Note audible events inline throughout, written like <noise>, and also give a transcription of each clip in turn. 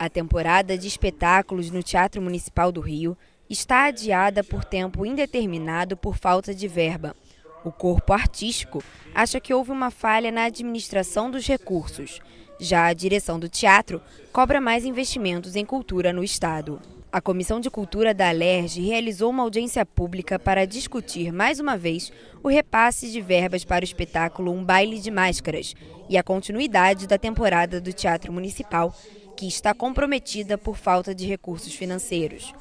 A temporada de espetáculos no Teatro Municipal do Rio está adiada por tempo indeterminado por falta de verba. O corpo artístico acha que houve uma falha na administração dos recursos. Já a direção do teatro cobra mais investimentos em cultura no Estado. A Comissão de Cultura da Alerj realizou uma audiência pública para discutir mais uma vez o repasse de verbas para o espetáculo Um Baile de Máscaras e a continuidade da temporada do Teatro Municipal, que está comprometida por falta de recursos financeiros.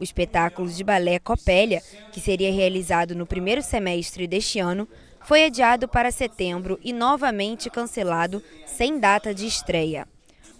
O espetáculo de balé Copélia, que seria realizado no primeiro semestre deste ano, foi adiado para setembro e novamente cancelado sem data de estreia.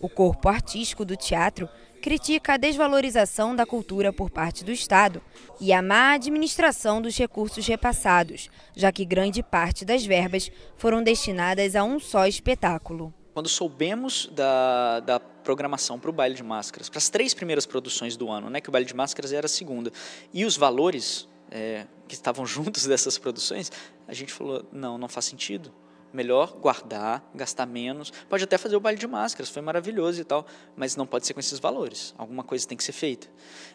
O corpo artístico do teatro critica a desvalorização da cultura por parte do Estado e a má administração dos recursos repassados, já que grande parte das verbas foram destinadas a um só espetáculo quando soubemos da, da programação para o baile de máscaras, para as três primeiras produções do ano, né, que o baile de máscaras era a segunda, e os valores é, que estavam <laughs> juntos dessas produções, a gente falou: não, não faz sentido melhor guardar, gastar menos. Pode até fazer o baile de máscaras, foi maravilhoso e tal, mas não pode ser com esses valores. Alguma coisa tem que ser feita.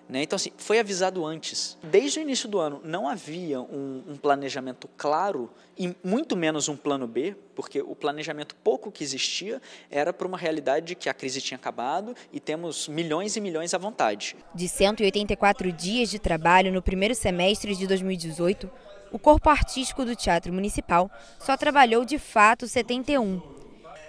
Né? Então, assim, foi avisado antes. Desde o início do ano, não havia um, um planejamento claro e muito menos um plano B, porque o planejamento pouco que existia era para uma realidade que a crise tinha acabado e temos milhões e milhões à vontade. De 184 dias de trabalho no primeiro semestre de 2018, o corpo artístico do Teatro Municipal só trabalhou de fato 71.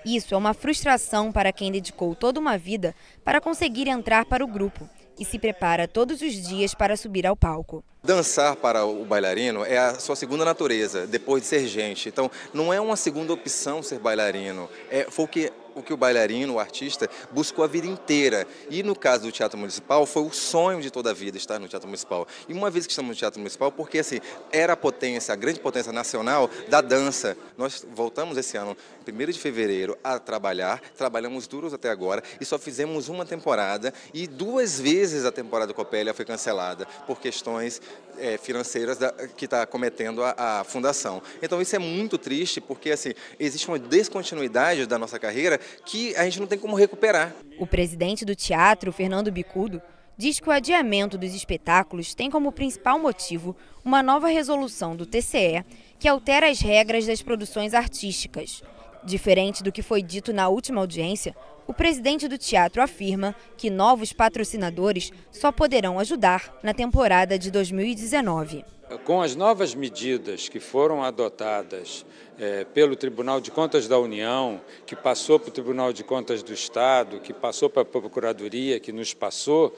Isso é uma frustração para quem dedicou toda uma vida para conseguir entrar para o grupo e se prepara todos os dias para subir ao palco. Dançar para o bailarino é a sua segunda natureza, depois de ser gente. Então, não é uma segunda opção ser bailarino. É, foi o que algo que o bailarino, o artista, buscou a vida inteira. E no caso do Teatro Municipal, foi o sonho de toda a vida estar no Teatro Municipal. E uma vez que estamos no Teatro Municipal, porque assim, era a potência, a grande potência nacional da dança. Nós voltamos esse ano, 1 de fevereiro, a trabalhar, trabalhamos duros até agora e só fizemos uma temporada e duas vezes a temporada do Copélia foi cancelada por questões é, financeiras da, que está cometendo a, a fundação. Então isso é muito triste porque assim, existe uma descontinuidade da nossa carreira que a gente não tem como recuperar. O presidente do teatro, Fernando Bicudo, diz que o adiamento dos espetáculos tem como principal motivo uma nova resolução do TCE que altera as regras das produções artísticas. Diferente do que foi dito na última audiência, o presidente do teatro afirma que novos patrocinadores só poderão ajudar na temporada de 2019. Com as novas medidas que foram adotadas é, pelo Tribunal de Contas da União, que passou para o Tribunal de Contas do Estado, que passou para a Procuradoria, que nos passou,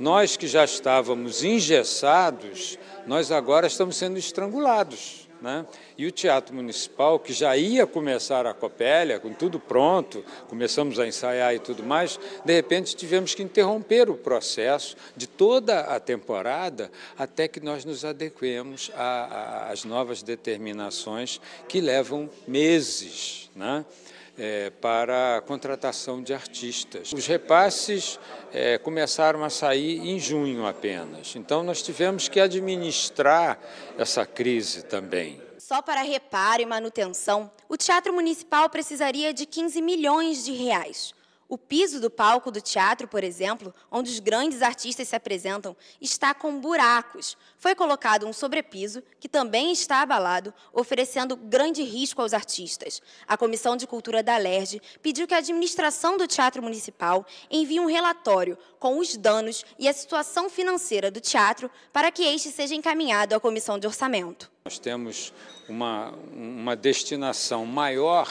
nós que já estávamos engessados, nós agora estamos sendo estrangulados. Né? E o Teatro Municipal, que já ia começar a Copélia, com tudo pronto, começamos a ensaiar e tudo mais, de repente tivemos que interromper o processo de toda a temporada até que nós nos adequemos às novas determinações que levam meses. Né? é, para a contratação de artistas. Os repasses é, começaram a sair em junho apenas, então nós tivemos que administrar essa crise também. Só para reparo e manutenção, o Teatro Municipal precisaria de 15 milhões de reais. O piso do palco do teatro, por exemplo, onde os grandes artistas se apresentam, está com buracos. Foi colocado um sobrepiso, que também está abalado, oferecendo grande risco aos artistas. A Comissão de Cultura da LERJ pediu que a administração do Teatro Municipal envie um relatório com os danos e a situação financeira do teatro para que este seja encaminhado à Comissão de Orçamento. Nós temos uma, uma destinação maior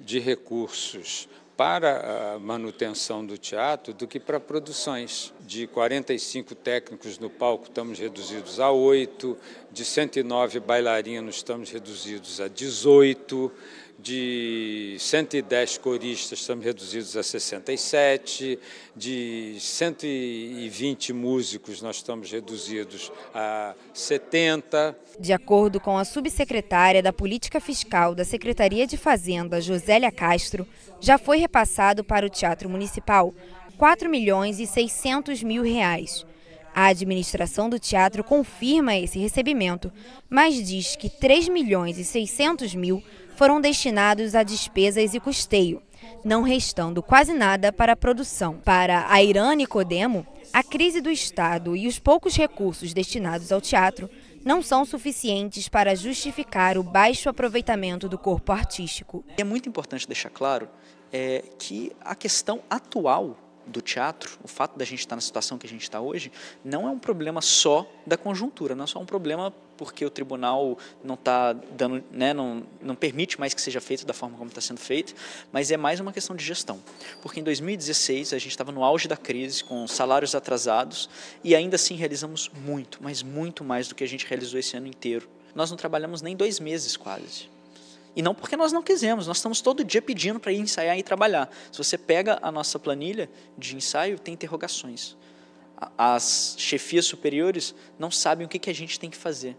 de recursos para a manutenção do teatro do que para produções. De 45 técnicos no palco, estamos reduzidos a 8, de 109 bailarinos, estamos reduzidos a 18, de 110 coristas estamos reduzidos a 67, de 120 músicos nós estamos reduzidos a 70. De acordo com a subsecretária da Política Fiscal da Secretaria de Fazenda, Josélia Castro, já foi repassado para o Teatro Municipal 4 milhões e 600 mil reais. A administração do teatro confirma esse recebimento, mas diz que 3 milhões e 600 mil foram destinados a despesas e custeio, não restando quase nada para a produção. Para a Irane Codemo, a crise do Estado e os poucos recursos destinados ao teatro não são suficientes para justificar o baixo aproveitamento do corpo artístico. É muito importante deixar claro é, que a questão atual do teatro, o fato da gente estar na situação que a gente está hoje, não é um problema só da conjuntura, não é só um problema porque o tribunal não está dando, né, não, não permite mais que seja feito da forma como está sendo feito, mas é mais uma questão de gestão. Porque em 2016 a gente estava no auge da crise, com salários atrasados, e ainda assim realizamos muito, mas muito mais do que a gente realizou esse ano inteiro. Nós não trabalhamos nem dois meses quase. E não porque nós não quisemos, nós estamos todo dia pedindo para ir ensaiar e trabalhar. Se você pega a nossa planilha de ensaio, tem interrogações as chefias superiores não sabem o que, que a gente tem que fazer.